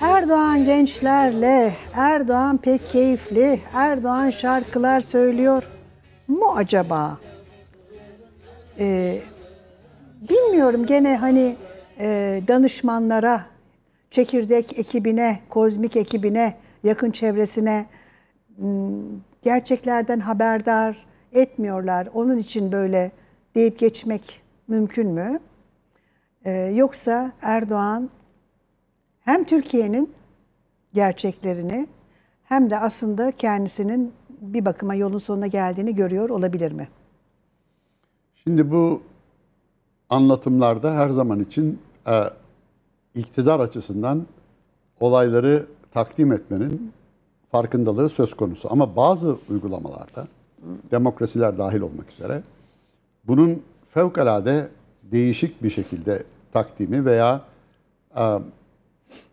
Erdoğan gençlerle, Erdoğan pek keyifli, Erdoğan şarkılar söylüyor mu acaba? Ee, bilmiyorum gene hani e, danışmanlara, çekirdek ekibine, kozmik ekibine, yakın çevresine hmm, gerçeklerden haberdar etmiyorlar. Onun için böyle deyip geçmek mümkün mü? Ee, yoksa Erdoğan hem Türkiye'nin gerçeklerini hem de aslında kendisinin bir bakıma yolun sonuna geldiğini görüyor olabilir mi? Şimdi bu anlatımlarda her zaman için e, iktidar açısından olayları takdim etmenin farkındalığı söz konusu. Ama bazı uygulamalarda demokrasiler dahil olmak üzere bunun fevkalade değişik bir şekilde takdimi veya e,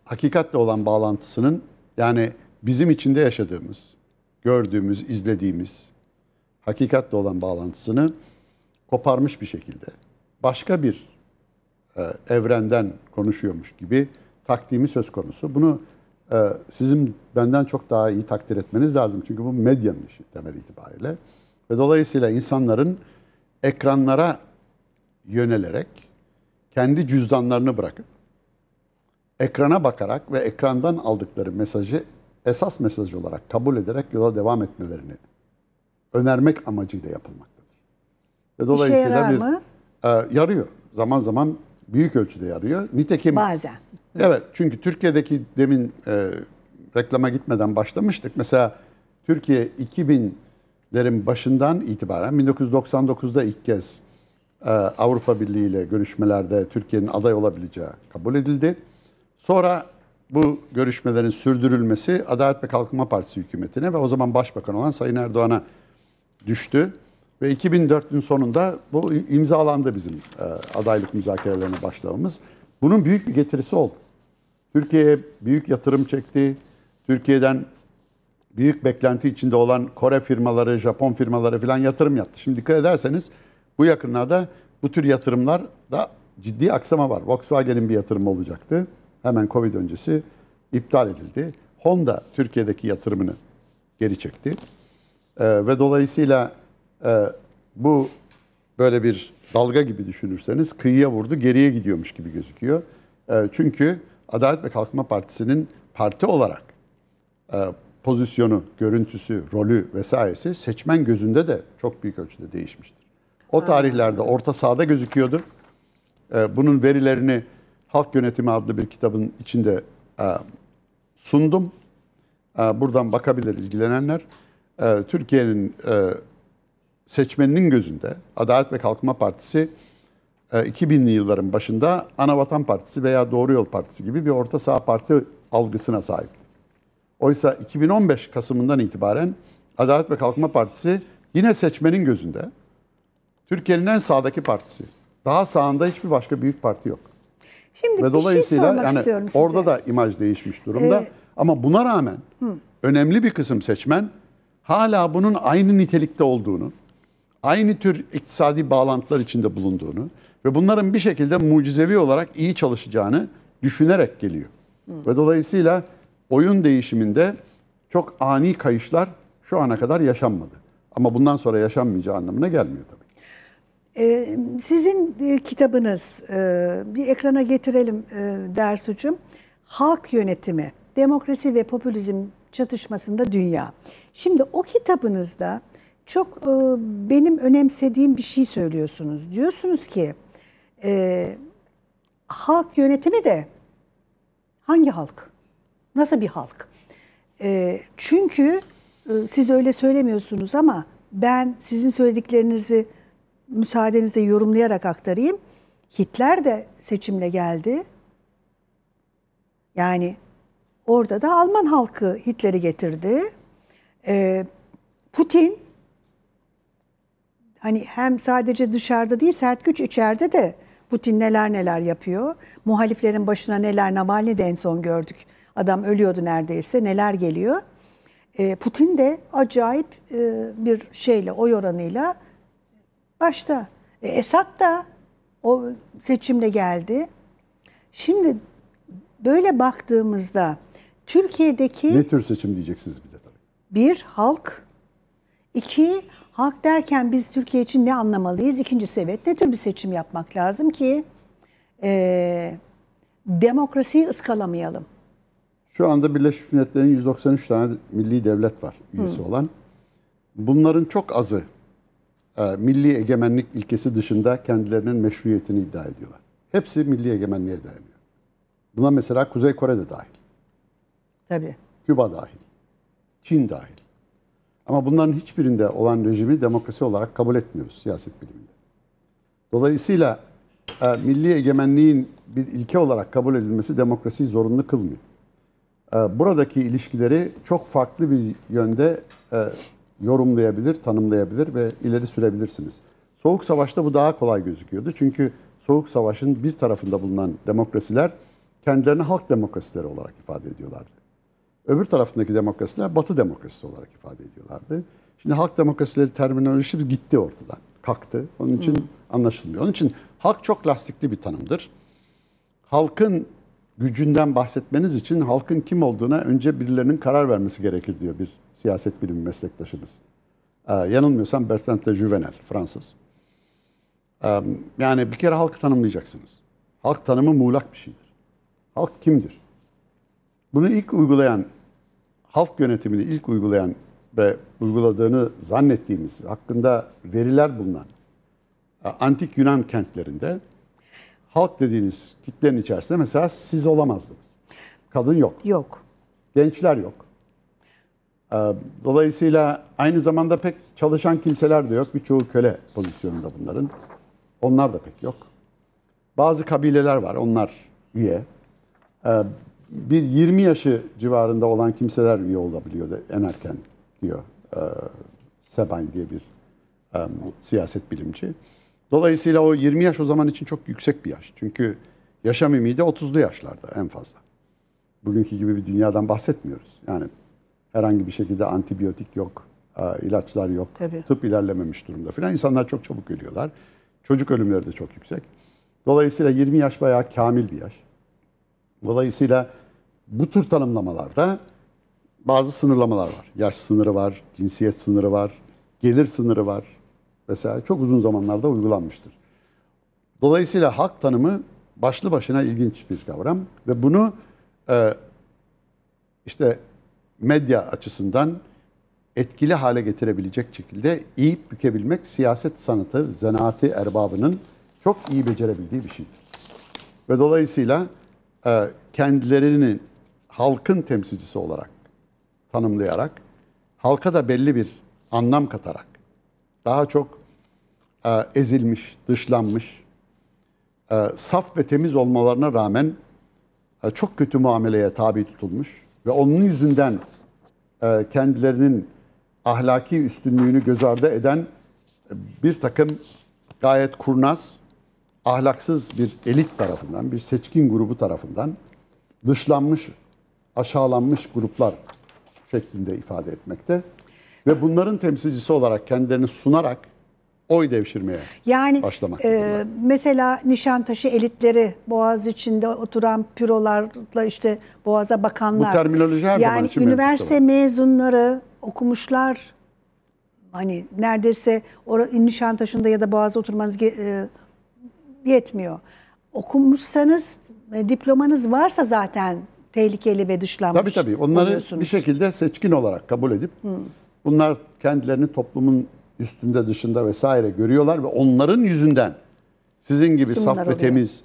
hakikatle olan bağlantısının yani bizim içinde yaşadığımız, gördüğümüz, izlediğimiz hakikatle olan bağlantısını koparmış bir şekilde başka bir e, evrenden konuşuyormuş gibi takdimi söz konusu. Bunu e, sizin benden çok daha iyi takdir etmeniz lazım. Çünkü bu medyanın işi temel itibariyle. Ve dolayısıyla insanların ekranlara yönelerek kendi cüzdanlarını bırakıp ekrana bakarak ve ekrandan aldıkları mesajı esas mesaj olarak kabul ederek yola devam etmelerini önermek amacıyla yapılmaktadır. Ve dolayısıyla bir, E, yarıyor. Zaman zaman büyük ölçüde yarıyor. Nitekim bazen. Evet çünkü Türkiye'deki demin e, reklama gitmeden başlamıştık. Mesela Türkiye 2000'lerin başından itibaren 1999'da ilk kez e, Avrupa Birliği ile görüşmelerde Türkiye'nin aday olabileceği kabul edildi. Sonra bu görüşmelerin sürdürülmesi Adalet ve Kalkınma Partisi hükümetine ve o zaman başbakan olan Sayın Erdoğan'a düştü. Ve 2004'ün sonunda bu imzalandı bizim e, adaylık müzakerelerine başlamamız. Bunun büyük bir getirisi oldu. Türkiye'ye büyük yatırım çekti. Türkiye'den büyük beklenti içinde olan Kore firmaları, Japon firmaları falan yatırım yaptı. Şimdi dikkat ederseniz bu yakınlarda bu tür yatırımlar da ciddi aksama var. Volkswagen'in bir yatırımı olacaktı hemen Covid öncesi iptal edildi. Honda Türkiye'deki yatırımını geri çekti. Ee, ve dolayısıyla e, bu böyle bir dalga gibi düşünürseniz kıyıya vurdu, geriye gidiyormuş gibi gözüküyor. E, çünkü Adalet ve Kalkınma Partisi'nin parti olarak e, pozisyonu, görüntüsü, rolü vesairesi seçmen gözünde de çok büyük ölçüde değişmiştir. O tarihlerde orta sahada gözüküyordu. E, bunun verilerini Halk Yönetimi adlı bir kitabın içinde e, sundum. E, buradan bakabilir ilgilenenler. E, Türkiye'nin e, seçmeninin gözünde Adalet ve Kalkınma Partisi 2000'li e, yılların başında Anavatan Partisi veya Doğru Yol Partisi gibi bir orta sağ parti algısına sahipti. Oysa 2015 Kasım'ından itibaren Adalet ve Kalkınma Partisi yine seçmenin gözünde Türkiye'nin en sağdaki partisi. Daha sağında hiçbir başka büyük parti yok. Şimdi Ve şey dolayısıyla şey sormak yani orada da imaj değişmiş durumda. Ee, Ama buna rağmen hı. önemli bir kısım seçmen hala bunun aynı nitelikte olduğunu, aynı tür iktisadi bağlantılar içinde bulunduğunu ve bunların bir şekilde mucizevi olarak iyi çalışacağını düşünerek geliyor. Hı. Ve dolayısıyla oyun değişiminde çok ani kayışlar şu ana kadar yaşanmadı. Ama bundan sonra yaşanmayacağı anlamına gelmiyor tabii. Ee, sizin e, kitabınız e, bir ekrana getirelim e, Dersucum. Halk yönetimi, demokrasi ve popülizm çatışmasında dünya. Şimdi o kitabınızda çok e, benim önemsediğim bir şey söylüyorsunuz. Diyorsunuz ki e, halk yönetimi de hangi halk? Nasıl bir halk? E, çünkü e, siz öyle söylemiyorsunuz ama ben sizin söylediklerinizi müsaadenizle yorumlayarak aktarayım. Hitler de seçimle geldi. Yani orada da Alman halkı Hitler'i getirdi. Ee, Putin hani hem sadece dışarıda değil sert güç içeride de Putin neler neler yapıyor. Muhaliflerin başına neler Navalny de en son gördük. Adam ölüyordu neredeyse neler geliyor. Ee, Putin de acayip e, bir şeyle, oy oranıyla Başta. E, Esad da o seçimle geldi. Şimdi böyle baktığımızda Türkiye'deki... Ne tür seçim diyeceksiniz bir de tabii. Bir, halk. iki halk derken biz Türkiye için ne anlamalıyız? İkincisi evet ne tür bir seçim yapmak lazım ki e, demokrasiyi ıskalamayalım? Şu anda Birleşmiş Milletler'in 193 tane milli devlet var üyesi Hı. olan. Bunların çok azı e, milli egemenlik ilkesi dışında kendilerinin meşruiyetini iddia ediyorlar. Hepsi milli egemenliğe dayanıyor. Buna mesela Kuzey Kore de dahil. Tabii. Küba dahil. Çin dahil. Ama bunların hiçbirinde olan rejimi demokrasi olarak kabul etmiyoruz siyaset biliminde. Dolayısıyla e, milli egemenliğin bir ilke olarak kabul edilmesi demokrasiyi zorunlu kılmıyor. E, buradaki ilişkileri çok farklı bir yönde e, yorumlayabilir, tanımlayabilir ve ileri sürebilirsiniz. Soğuk Savaş'ta bu daha kolay gözüküyordu. Çünkü Soğuk Savaş'ın bir tarafında bulunan demokrasiler kendilerini halk demokrasileri olarak ifade ediyorlardı. Öbür tarafındaki demokrasiler Batı demokrasisi olarak ifade ediyorlardı. Şimdi halk demokrasileri terminolojisi gitti ortadan, kalktı. Onun için hmm. anlaşılmıyor. Onun için halk çok lastikli bir tanımdır. Halkın gücünden bahsetmeniz için halkın kim olduğuna önce birilerinin karar vermesi gerekir diyor bir siyaset bilimi meslektaşımız. Ee, yanılmıyorsam Bertrand de Juvenel, Fransız. Ee, yani bir kere halkı tanımlayacaksınız. Halk tanımı muğlak bir şeydir. Halk kimdir? Bunu ilk uygulayan, halk yönetimini ilk uygulayan ve uyguladığını zannettiğimiz, hakkında veriler bulunan e, antik Yunan kentlerinde halk dediğiniz kitlenin içerisinde mesela siz olamazdınız. Kadın yok. Yok. Gençler yok. Ee, dolayısıyla aynı zamanda pek çalışan kimseler de yok. Birçoğu köle pozisyonunda bunların. Onlar da pek yok. Bazı kabileler var. Onlar üye. Ee, bir 20 yaşı civarında olan kimseler üye olabiliyordu en erken diyor e, Sebay diye bir siyaset bilimci. Dolayısıyla o 20 yaş o zaman için çok yüksek bir yaş. Çünkü yaşam ümidi 30'lu yaşlarda en fazla. Bugünkü gibi bir dünyadan bahsetmiyoruz. Yani herhangi bir şekilde antibiyotik yok, e, ilaçlar yok, Tabii. tıp ilerlememiş durumda filan. İnsanlar çok çabuk ölüyorlar. Çocuk ölümleri de çok yüksek. Dolayısıyla 20 yaş bayağı kamil bir yaş. Dolayısıyla bu tür tanımlamalarda bazı sınırlamalar var. Yaş sınırı var, cinsiyet sınırı var, gelir sınırı var, Mesela çok uzun zamanlarda uygulanmıştır. Dolayısıyla hak tanımı başlı başına ilginç bir kavram ve bunu e, işte medya açısından etkili hale getirebilecek şekilde iyi bükebilmek siyaset sanatı, zanaati erbabının çok iyi becerebildiği bir şeydir. Ve dolayısıyla e, kendilerini halkın temsilcisi olarak tanımlayarak, halka da belli bir anlam katarak, daha çok e, ezilmiş, dışlanmış, e, saf ve temiz olmalarına rağmen e, çok kötü muameleye tabi tutulmuş ve onun yüzünden kendilerinin ahlaki üstünlüğünü göz ardı eden bir takım gayet kurnaz, ahlaksız bir elit tarafından, bir seçkin grubu tarafından dışlanmış, aşağılanmış gruplar şeklinde ifade etmekte. Ve bunların temsilcisi olarak kendilerini sunarak oy devşirmeye yani, başlamak. E, mesela Nişantaşı elitleri, Boğaz içinde oturan pürolarla işte Boğaz'a bakanlar. Bu terminoloji her yani zaman için Yani üniversite mezunları, okumuşlar hani neredeyse Nişantaşı'nda ya da Boğaz'da oturmanız e, yetmiyor. Okumuşsanız, e, diplomanız varsa zaten tehlikeli ve dışlanmış Tabii tabii. Onları bir şekilde seçkin olarak kabul edip hmm. bunlar kendilerini toplumun üstünde dışında vesaire görüyorlar ve onların yüzünden sizin gibi Bunlar saf oluyor. ve temiz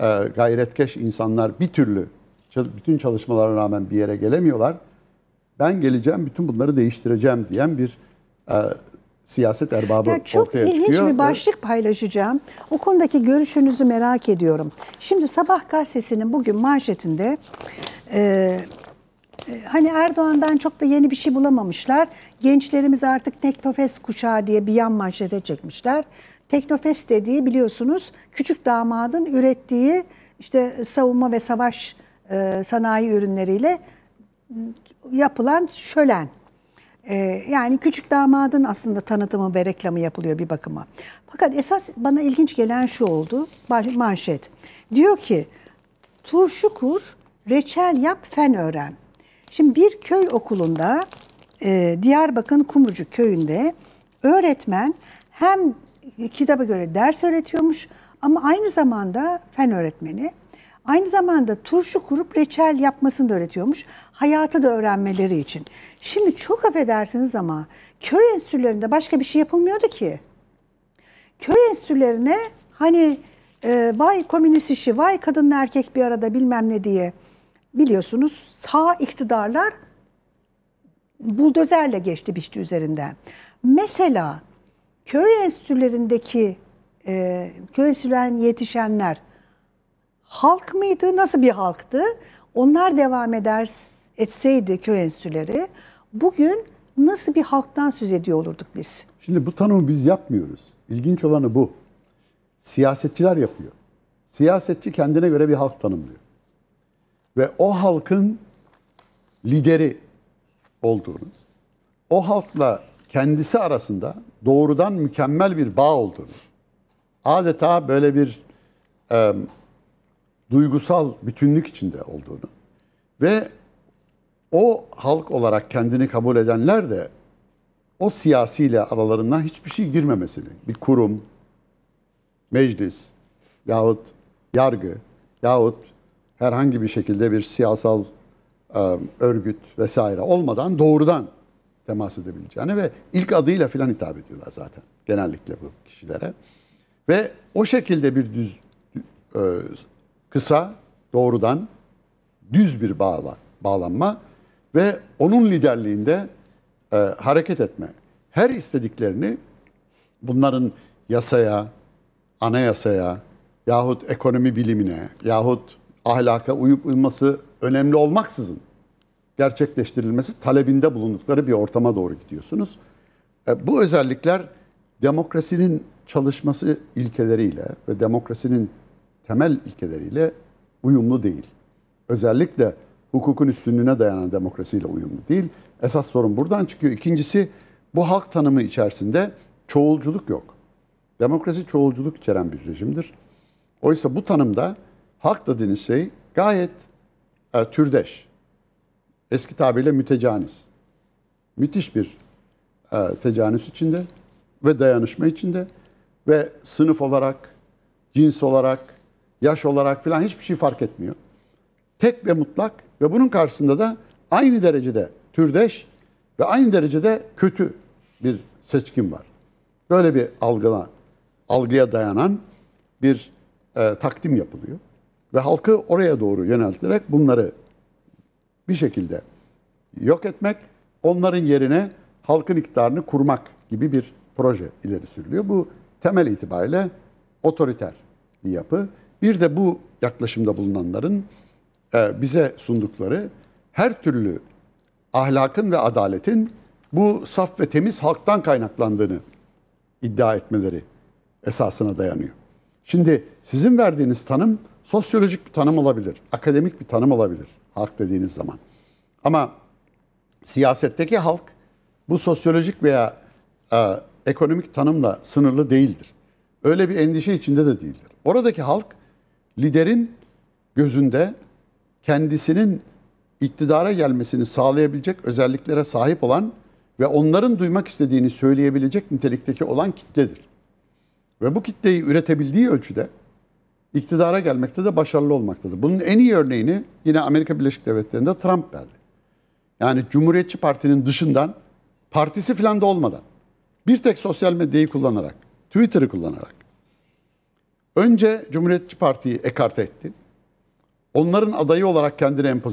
e, gayretkeş insanlar bir türlü bütün çalışmalara rağmen bir yere gelemiyorlar. Ben geleceğim, bütün bunları değiştireceğim diyen bir e, siyaset erbabı ya çok ortaya çıkıyor. Çok ilginç bir başlık paylaşacağım. O konudaki görüşünüzü merak ediyorum. Şimdi Sabah gazetesinin bugün manşetinde e, ee, hani Erdoğan'dan çok da yeni bir şey bulamamışlar. Gençlerimiz artık Teknofest kuşağı diye bir yan manşete çekmişler. Teknofest dediği biliyorsunuz küçük damadın ürettiği işte savunma ve savaş e, sanayi ürünleriyle yapılan şölen. E, yani küçük damadın aslında tanıtımı ve reklamı yapılıyor bir bakıma. Fakat esas bana ilginç gelen şu oldu manşet. Diyor ki turşu kur, reçel yap, fen öğren. Şimdi bir köy okulunda e, Diyarbakır'ın Kumrucuk köyünde öğretmen hem kitaba göre ders öğretiyormuş ama aynı zamanda fen öğretmeni. Aynı zamanda turşu kurup reçel yapmasını da öğretiyormuş. Hayatı da öğrenmeleri için. Şimdi çok affedersiniz ama köy enstitülerinde başka bir şey yapılmıyordu ki. Köy enstitülerine hani e, vay komünist işi, vay kadınla erkek bir arada bilmem ne diye biliyorsunuz sağ iktidarlar buldozerle geçti biçti üzerinden. Mesela köy enstitülerindeki e, köy enstitülerine yetişenler halk mıydı? Nasıl bir halktı? Onlar devam eder etseydi köy enstitüleri bugün nasıl bir halktan söz ediyor olurduk biz? Şimdi bu tanımı biz yapmıyoruz. İlginç olanı bu. Siyasetçiler yapıyor. Siyasetçi kendine göre bir halk tanımlıyor ve o halkın lideri olduğunu, o halkla kendisi arasında doğrudan mükemmel bir bağ olduğunu, adeta böyle bir e, duygusal bütünlük içinde olduğunu ve o halk olarak kendini kabul edenler de o siyasiyle aralarından hiçbir şey girmemesini, bir kurum, meclis yahut yargı yahut herhangi bir şekilde bir siyasal e, örgüt vesaire olmadan doğrudan temas edebileceğini ve ilk adıyla filan hitap ediyorlar zaten genellikle bu kişilere. Ve o şekilde bir düz e, kısa doğrudan düz bir bağla, bağlanma ve onun liderliğinde e, hareket etme. Her istediklerini bunların yasaya, anayasaya yahut ekonomi bilimine yahut ahlaka uyup uyması önemli olmaksızın gerçekleştirilmesi talebinde bulundukları bir ortama doğru gidiyorsunuz. E, bu özellikler demokrasinin çalışması ilkeleriyle ve demokrasinin temel ilkeleriyle uyumlu değil. Özellikle hukukun üstünlüğüne dayanan demokrasiyle uyumlu değil. Esas sorun buradan çıkıyor. İkincisi bu halk tanımı içerisinde çoğulculuk yok. Demokrasi çoğulculuk içeren bir rejimdir. Oysa bu tanımda Hak dediğiniz şey gayet e, türdeş. Eski tabirle mütecanis. Müthiş bir e, tecanis içinde ve dayanışma içinde ve sınıf olarak, cins olarak, yaş olarak filan hiçbir şey fark etmiyor. Tek ve mutlak ve bunun karşısında da aynı derecede türdeş ve aynı derecede kötü bir seçkin var. Böyle bir algına, algıya dayanan bir e, takdim yapılıyor ve halkı oraya doğru yönelterek bunları bir şekilde yok etmek, onların yerine halkın iktidarını kurmak gibi bir proje ileri sürülüyor. Bu temel itibariyle otoriter bir yapı. Bir de bu yaklaşımda bulunanların e, bize sundukları her türlü ahlakın ve adaletin bu saf ve temiz halktan kaynaklandığını iddia etmeleri esasına dayanıyor. Şimdi sizin verdiğiniz tanım Sosyolojik bir tanım olabilir, akademik bir tanım olabilir halk dediğiniz zaman. Ama siyasetteki halk bu sosyolojik veya e, ekonomik tanımla sınırlı değildir. Öyle bir endişe içinde de değildir. Oradaki halk liderin gözünde kendisinin iktidara gelmesini sağlayabilecek özelliklere sahip olan ve onların duymak istediğini söyleyebilecek nitelikteki olan kitledir. Ve bu kitleyi üretebildiği ölçüde iktidara gelmekte de başarılı olmaktadır. Bunun en iyi örneğini yine Amerika Birleşik Devletleri'nde Trump verdi. Yani Cumhuriyetçi Parti'nin dışından, partisi filan da olmadan, bir tek sosyal medyayı kullanarak, Twitter'ı kullanarak, önce Cumhuriyetçi Parti'yi ekarte etti. Onların adayı olarak kendini empoze